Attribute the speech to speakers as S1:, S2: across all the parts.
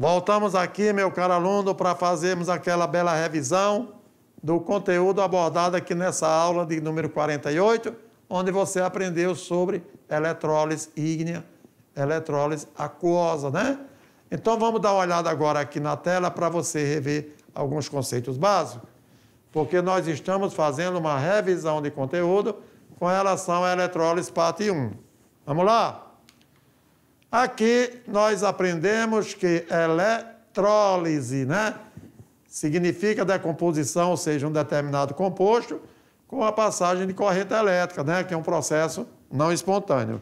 S1: Voltamos aqui, meu caro aluno, para fazermos aquela bela revisão do conteúdo abordado aqui nessa aula de número 48, onde você aprendeu sobre eletrólise ígnea, eletrólise aquosa, né? Então vamos dar uma olhada agora aqui na tela para você rever alguns conceitos básicos, porque nós estamos fazendo uma revisão de conteúdo com relação à eletrólise parte 1. Vamos lá? Aqui nós aprendemos que eletrólise, né? Significa decomposição, ou seja, um determinado composto com a passagem de corrente elétrica, né? Que é um processo não espontâneo.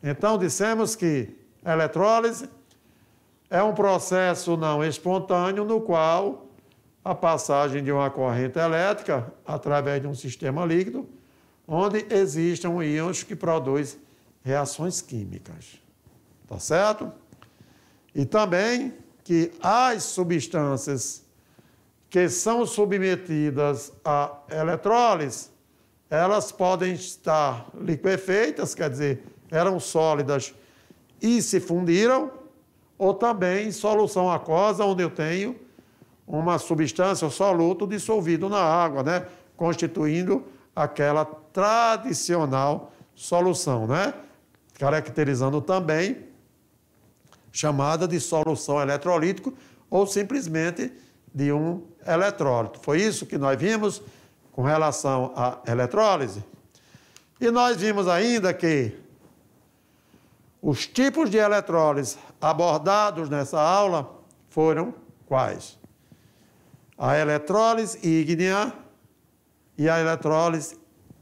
S1: Então, dissemos que eletrólise é um processo não espontâneo no qual a passagem de uma corrente elétrica através de um sistema líquido, onde existem íons que produzem reações químicas. Tá certo? E também que as substâncias que são submetidas a eletrólise, elas podem estar liquefeitas, quer dizer, eram sólidas e se fundiram, ou também solução aquosa, onde eu tenho uma substância, um soluto dissolvido na água, né? constituindo aquela tradicional solução, né? caracterizando também chamada de solução eletrolítico ou simplesmente de um eletrólito. Foi isso que nós vimos com relação à eletrólise. E nós vimos ainda que os tipos de eletrólise abordados nessa aula foram quais? A eletrólise ígnea e a eletrólise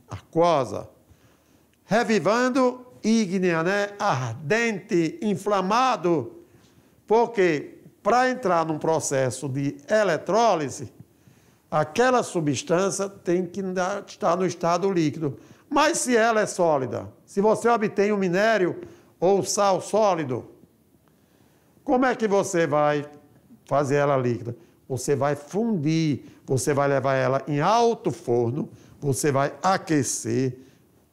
S1: aquosa. Revivando ígnea, né? ardente, ah, inflamado, porque para entrar num processo de eletrólise, aquela substância tem que estar no estado líquido. Mas se ela é sólida, se você obtém um minério ou sal sólido, como é que você vai fazer ela líquida? Você vai fundir, você vai levar ela em alto forno, você vai aquecer,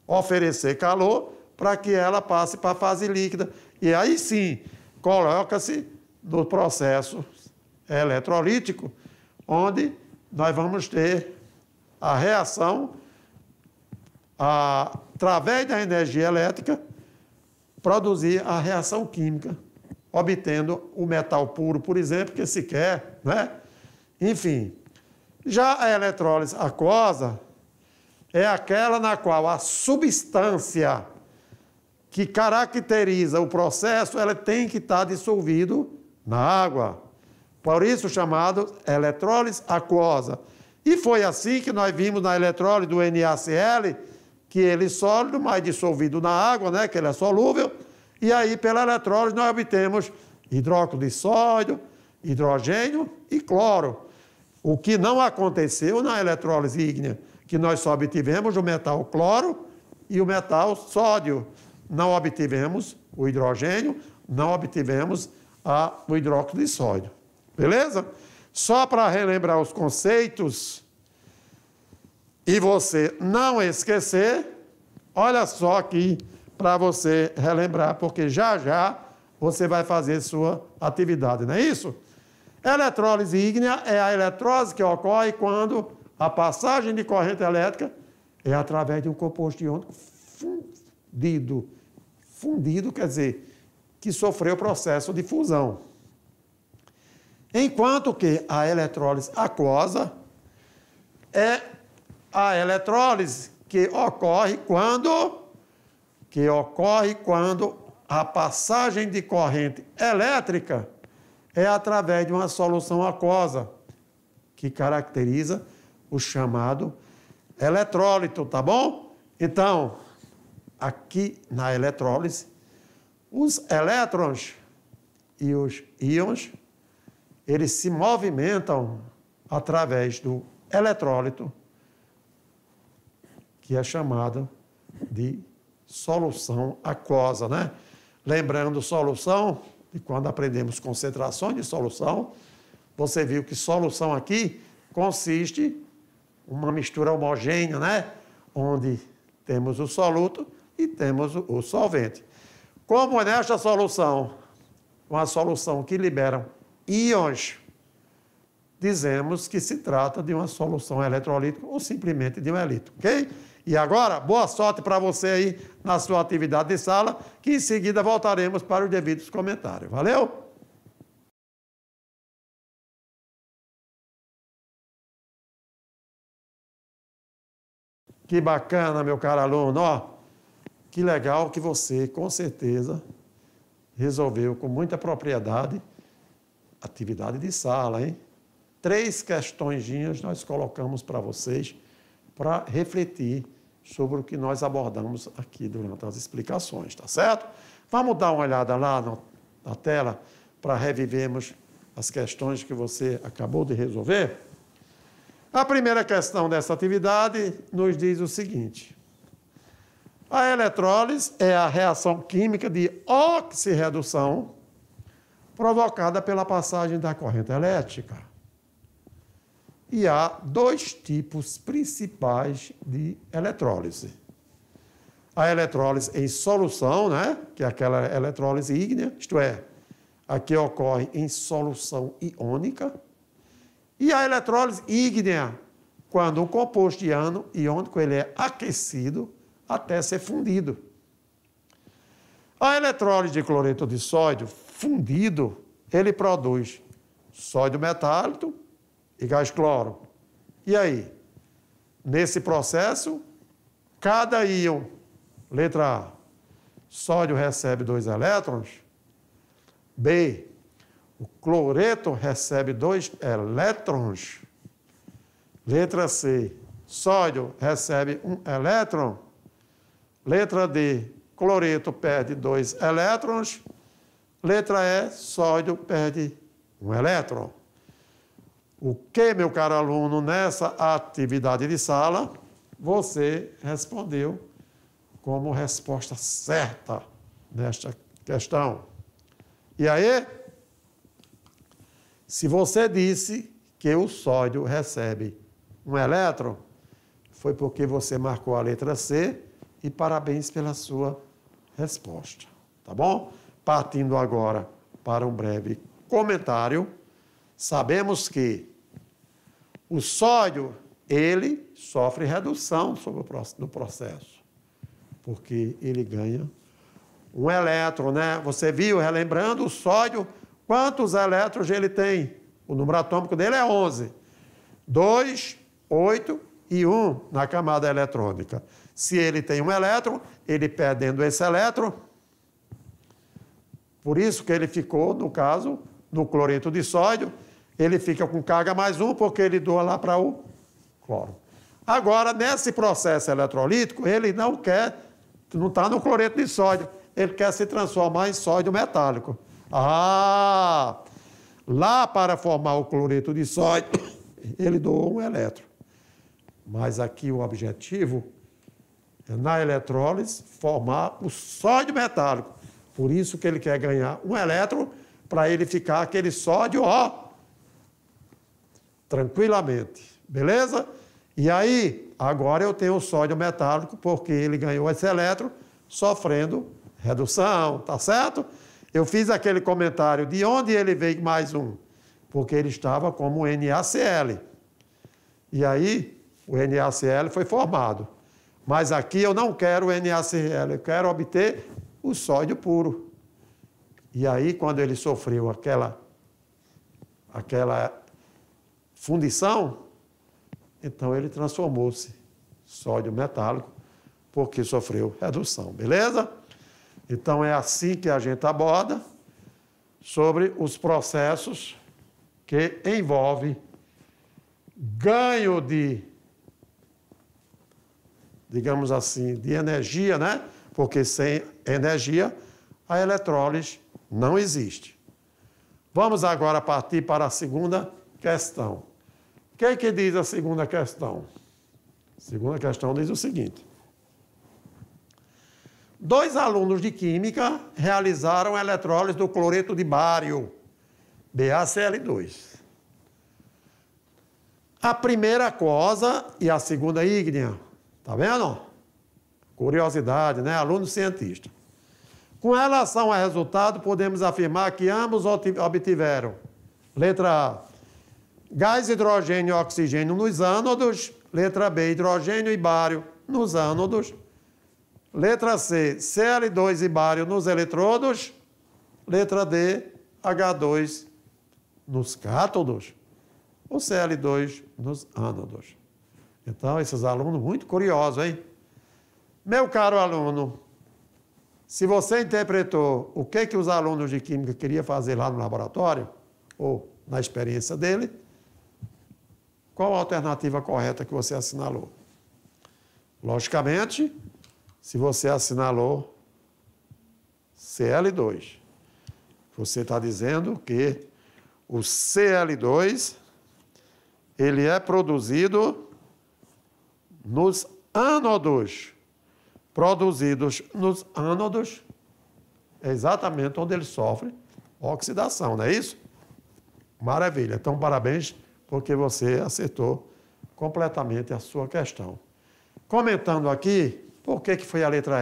S1: oferecer calor para que ela passe para a fase líquida. E aí sim, coloca-se no processo eletrolítico, onde nós vamos ter a reação a, através da energia elétrica produzir a reação química, obtendo o metal puro, por exemplo, que se quer, né? Enfim, já a eletrólise aquosa é aquela na qual a substância que caracteriza o processo, ela tem que estar tá dissolvido na água. Por isso chamado eletrólise aquosa. E foi assim que nós vimos na eletrólise do NaCl, que ele é sólido, mas dissolvido na água, né, que ele é solúvel, e aí pela eletrólise nós obtemos hidróxido de sódio, hidrogênio e cloro. O que não aconteceu na eletrólise ígnea, que nós só obtivemos o metal cloro e o metal sódio não obtivemos o hidrogênio, não obtivemos a, o hidróxido de sódio. Beleza? Só para relembrar os conceitos e você não esquecer, olha só aqui para você relembrar, porque já já você vai fazer sua atividade, não é isso? Eletrólise ígnea é a eletrose que ocorre quando a passagem de corrente elétrica é através de um composto iônico fundido. Fundido quer dizer que sofreu processo de fusão. Enquanto que a eletrólise aquosa é a eletrólise que ocorre quando que ocorre quando a passagem de corrente elétrica é através de uma solução aquosa que caracteriza o chamado eletrólito, tá bom? Então, aqui na eletrólise, os elétrons e os íons, eles se movimentam através do eletrólito, que é chamado de solução aquosa, né? Lembrando solução, e quando aprendemos concentrações de solução, você viu que solução aqui consiste uma mistura homogênea, né? Onde temos o soluto e temos o, o solvente. Como nesta solução, uma solução que libera íons, dizemos que se trata de uma solução eletrolítica ou simplesmente de um elito, ok? E agora, boa sorte para você aí na sua atividade de sala, que em seguida voltaremos para os devidos comentários. Valeu? Que bacana, meu caro aluno, ó. Que legal que você, com certeza, resolveu com muita propriedade atividade de sala, hein? Três questõezinhas nós colocamos para vocês para refletir sobre o que nós abordamos aqui durante as explicações, tá certo? Vamos dar uma olhada lá no, na tela para revivermos as questões que você acabou de resolver? A primeira questão dessa atividade nos diz o seguinte: a eletrólise é a reação química de oxirredução provocada pela passagem da corrente elétrica. E há dois tipos principais de eletrólise. A eletrólise em solução, né? que é aquela eletrólise ígnea, isto é, a que ocorre em solução iônica. E a eletrólise ígnea, quando um composto iônico ele é aquecido até ser fundido. A eletrólise de cloreto de sódio fundido, ele produz sódio metálico e gás cloro. E aí? Nesse processo, cada íon, letra A, sódio recebe dois elétrons, B, o cloreto recebe dois elétrons, letra C, sódio recebe um elétron, Letra D, cloreto perde dois elétrons. Letra E, sódio perde um elétron. O que, meu caro aluno, nessa atividade de sala, você respondeu como resposta certa nesta questão. E aí, se você disse que o sódio recebe um elétron, foi porque você marcou a letra C e parabéns pela sua resposta, tá bom? Partindo agora para um breve comentário, sabemos que o sódio, ele sofre redução no processo, porque ele ganha um elétron, né? Você viu, relembrando, o sódio, quantos elétrons ele tem? O número atômico dele é 11. 2, 8 e 1 na camada eletrônica. Se ele tem um elétron, ele perdendo esse elétron, por isso que ele ficou, no caso, no cloreto de sódio, ele fica com carga mais um, porque ele doa lá para o cloro. Agora, nesse processo eletrolítico, ele não quer, não está no cloreto de sódio, ele quer se transformar em sódio metálico. Ah! Lá para formar o cloreto de sódio, ele doou um elétron. Mas aqui o objetivo na eletrólise, formar o sódio metálico. Por isso que ele quer ganhar um elétron para ele ficar aquele sódio, ó, tranquilamente. Beleza? E aí, agora eu tenho o sódio metálico, porque ele ganhou esse elétron sofrendo redução, tá certo? Eu fiz aquele comentário de onde ele veio mais um, porque ele estava como NaCl. E aí, o NaCl foi formado. Mas aqui eu não quero o NaCl, eu quero obter o sódio puro. E aí, quando ele sofreu aquela, aquela fundição, então ele transformou-se sódio metálico, porque sofreu redução, beleza? Então é assim que a gente aborda sobre os processos que envolvem ganho de digamos assim, de energia, né? Porque sem energia a eletrólise não existe. Vamos agora partir para a segunda questão. O que, é que diz a segunda questão? A segunda questão diz o seguinte: Dois alunos de química realizaram eletrólise do cloreto de bário, BaCl2. A primeira aquosa e a segunda ígnea Tá vendo? Curiosidade, né? Aluno cientista. Com relação a resultado, podemos afirmar que ambos obtiveram, letra A, gás hidrogênio e oxigênio nos ânodos, letra B, hidrogênio e bário nos ânodos, letra C, Cl2 e bário nos eletrodos, letra D, H2 nos cátodos, ou Cl2 nos ânodos. Então, esses alunos muito curiosos, hein? Meu caro aluno, se você interpretou o que, que os alunos de Química queriam fazer lá no laboratório, ou na experiência dele, qual a alternativa correta que você assinalou? Logicamente, se você assinalou CL2, você está dizendo que o CL2 ele é produzido nos ânodos produzidos nos ânodos, é exatamente onde ele sofre oxidação, não é isso? Maravilha. Então, parabéns, porque você acertou completamente a sua questão. Comentando aqui, por que, que foi a letra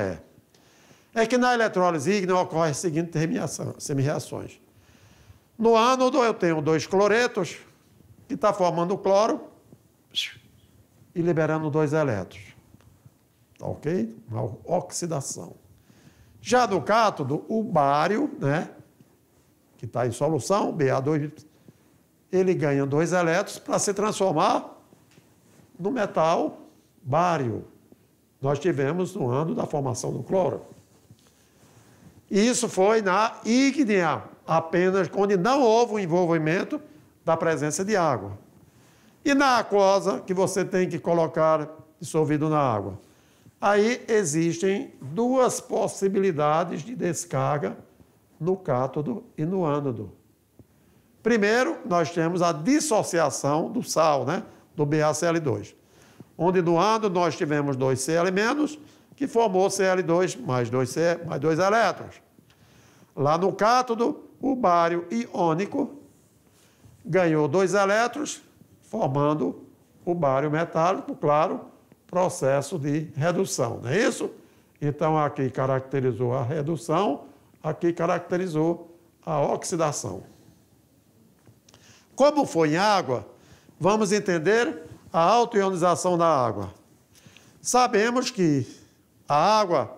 S1: E? É que na eletrólise ígnea ocorre seguinte seguintes semi-reações. No ânodo eu tenho dois cloretos, que está formando cloro, e liberando dois elétrons. Tá ok? Uma oxidação. Já do cátodo, o bário, né, que está em solução, Ba2, ele ganha dois elétrons para se transformar no metal bário. Nós tivemos no ano da formação do cloro. Isso foi na ígnea, apenas onde não houve o envolvimento da presença de água e na aquosa, que você tem que colocar dissolvido na água. Aí existem duas possibilidades de descarga no cátodo e no ânodo. Primeiro, nós temos a dissociação do sal, né? do BaCl2, onde no ânodo nós tivemos 2Cl- que formou Cl2 mais 2C, mais 2 elétrons. Lá no cátodo, o bário iônico ganhou 2 elétrons, formando o bário metálico, claro, processo de redução, não é isso? Então, aqui caracterizou a redução, aqui caracterizou a oxidação. Como foi em água, vamos entender a autoionização da água. Sabemos que a água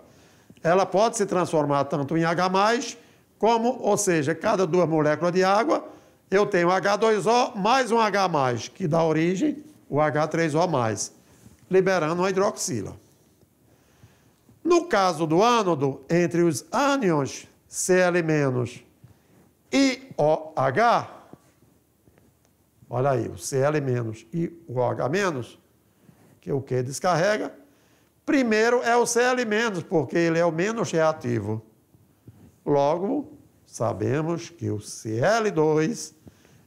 S1: ela pode se transformar tanto em H+, como, ou seja, cada duas moléculas de água eu tenho H2O mais um H+, que dá origem o H3O+, liberando uma hidroxila. No caso do ânodo, entre os ânions Cl- e OH, olha aí, o Cl- e o OH-, que é o que descarrega, primeiro é o Cl-, porque ele é o menos reativo. Logo, sabemos que o Cl2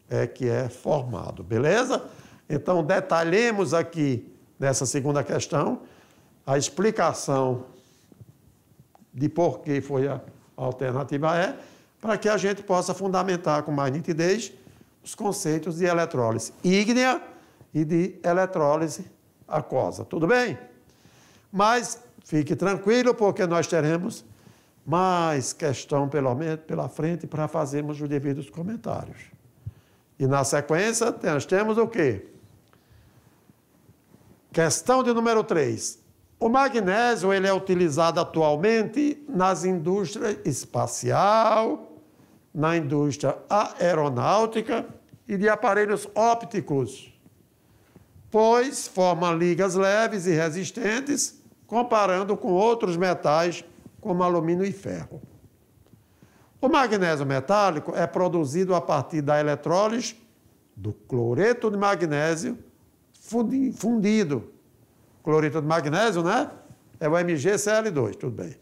S1: é que é formado, beleza? Então, detalhemos aqui nessa segunda questão a explicação de por que foi a alternativa E, para que a gente possa fundamentar com mais nitidez os conceitos de eletrólise ígnea e de eletrólise aquosa. Tudo bem? Mas fique tranquilo, porque nós teremos mais questão pelo menos pela frente para fazermos os devidos comentários. E na sequência, nós temos o quê? Questão de número 3. O magnésio ele é utilizado atualmente nas indústrias espacial, na indústria aeronáutica e de aparelhos ópticos, pois forma ligas leves e resistentes, comparando com outros metais como alumínio e ferro. O magnésio metálico é produzido a partir da eletrólise do cloreto de magnésio fundido. Cloreto de magnésio, né? É o MgCl2, tudo bem.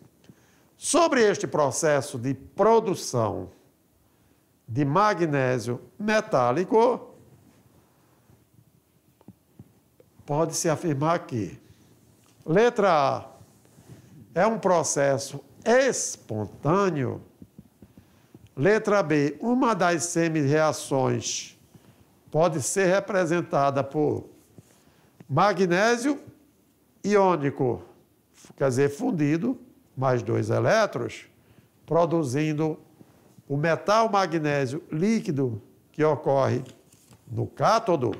S1: Sobre este processo de produção de magnésio metálico, pode-se afirmar que letra A é um processo espontâneo. Letra B, uma das semi-reações pode ser representada por magnésio iônico, quer dizer, fundido, mais dois elétrons, produzindo o metal magnésio líquido que ocorre no cátodo.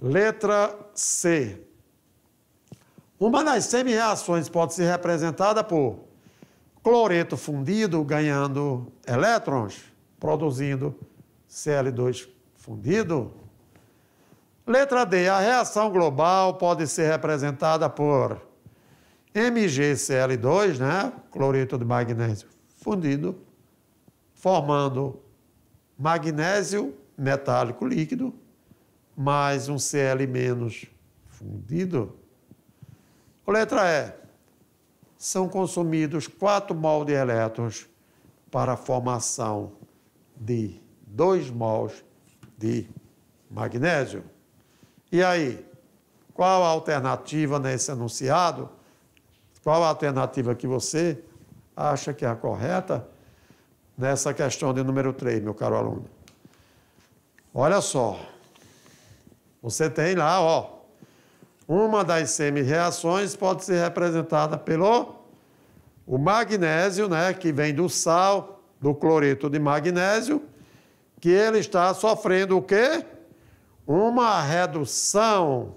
S1: Letra C. Uma das semi-reações pode ser representada por cloreto fundido ganhando elétrons, produzindo Cl2 fundido. Letra D. A reação global pode ser representada por MgCl2, né? cloreto de magnésio fundido, formando magnésio metálico líquido, mais um Cl- fundido. Letra E. São consumidos quatro de elétrons para a formação de dois mols de magnésio. E aí, qual a alternativa nesse enunciado? Qual a alternativa que você acha que é a correta nessa questão de número 3, meu caro aluno? Olha só. Você tem lá, ó, uma das semi-reações pode ser representada pelo o magnésio, né, que vem do sal, do cloreto de magnésio, que ele está sofrendo o quê? Uma redução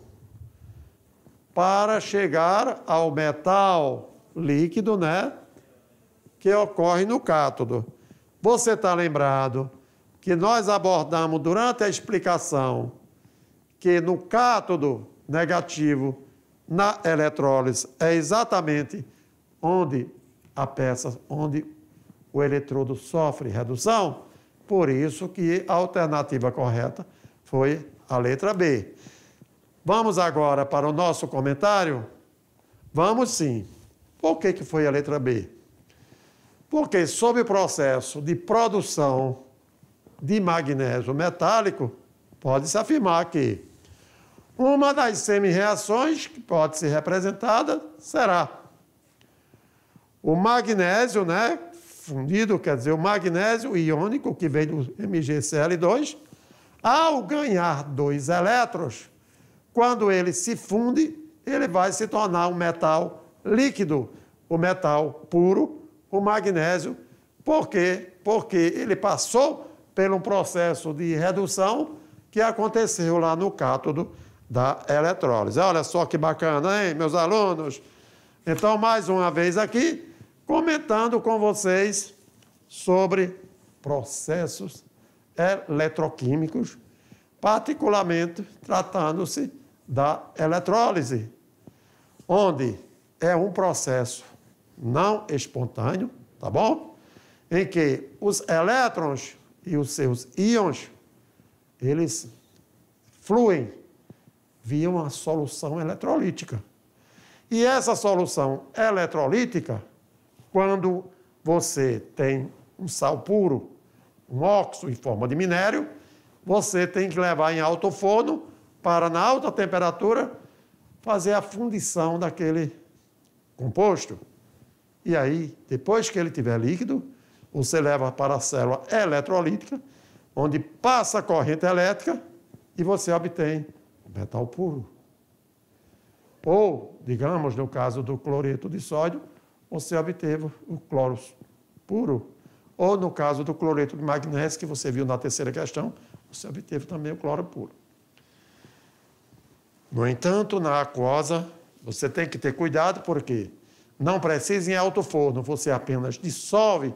S1: para chegar ao metal líquido, né, que ocorre no cátodo. Você está lembrado que nós abordamos durante a explicação que no cátodo negativo na eletrólise é exatamente onde a peça, onde o eletrodo sofre redução. Por isso que a alternativa correta foi a letra B. Vamos agora para o nosso comentário? Vamos sim. Por que, que foi a letra B? Porque sob o processo de produção de magnésio metálico, pode-se afirmar que uma das semi-reações que pode ser representada será o magnésio, né? Fundido, quer dizer, o magnésio iônico que vem do MgCl2, ao ganhar dois elétrons, quando ele se funde, ele vai se tornar um metal líquido, o metal puro, o magnésio. Por quê? Porque ele passou por um processo de redução que aconteceu lá no cátodo da eletrólise. Olha só que bacana, hein, meus alunos? Então, mais uma vez aqui, comentando com vocês sobre processos eletroquímicos, particularmente tratando-se da eletrólise, onde é um processo não espontâneo, tá bom? Em que os elétrons e os seus íons, eles fluem via uma solução eletrolítica. E essa solução eletrolítica, quando você tem um sal puro, um óxido em forma de minério, você tem que levar em alto forno para, na alta temperatura, fazer a fundição daquele composto. E aí, depois que ele tiver líquido, você leva para a célula eletrolítica, onde passa a corrente elétrica e você obtém metal puro. Ou, digamos, no caso do cloreto de sódio, você obteve o cloro puro. Ou, no caso do cloreto de magnésio, que você viu na terceira questão, você obteve também o cloro puro. No entanto, na aquosa, você tem que ter cuidado, porque não precisa em alto forno, você apenas dissolve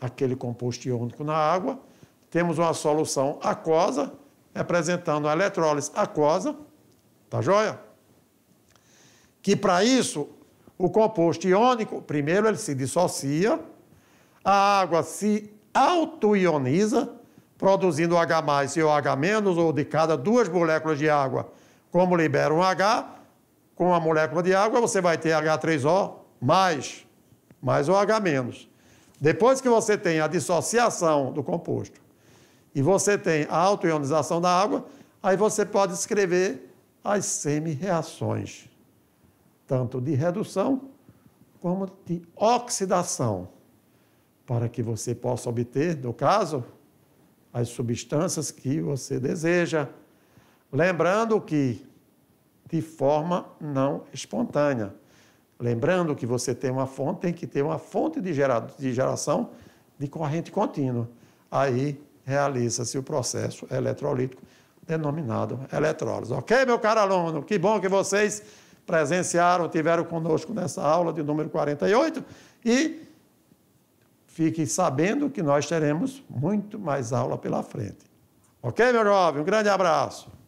S1: aquele composto iônico na água, temos uma solução aquosa, Representando a eletrólise aquosa, tá joia? Que para isso, o composto iônico, primeiro ele se dissocia, a água se autoioniza, produzindo H+, e o H-, ou de cada duas moléculas de água, como libera um H, com a molécula de água você vai ter H3O+, mais, mais o H-. Depois que você tem a dissociação do composto e você tem a autoionização da água, aí você pode escrever as semi-reações, tanto de redução como de oxidação, para que você possa obter, no caso, as substâncias que você deseja. Lembrando que de forma não espontânea. Lembrando que você tem uma fonte, tem que ter uma fonte de, de geração de corrente contínua. Aí realiza-se o processo eletrolítico denominado eletrólise. Ok, meu caro aluno? Que bom que vocês presenciaram, tiveram conosco nessa aula de número 48 e fiquem sabendo que nós teremos muito mais aula pela frente. Ok, meu jovem? Um grande abraço.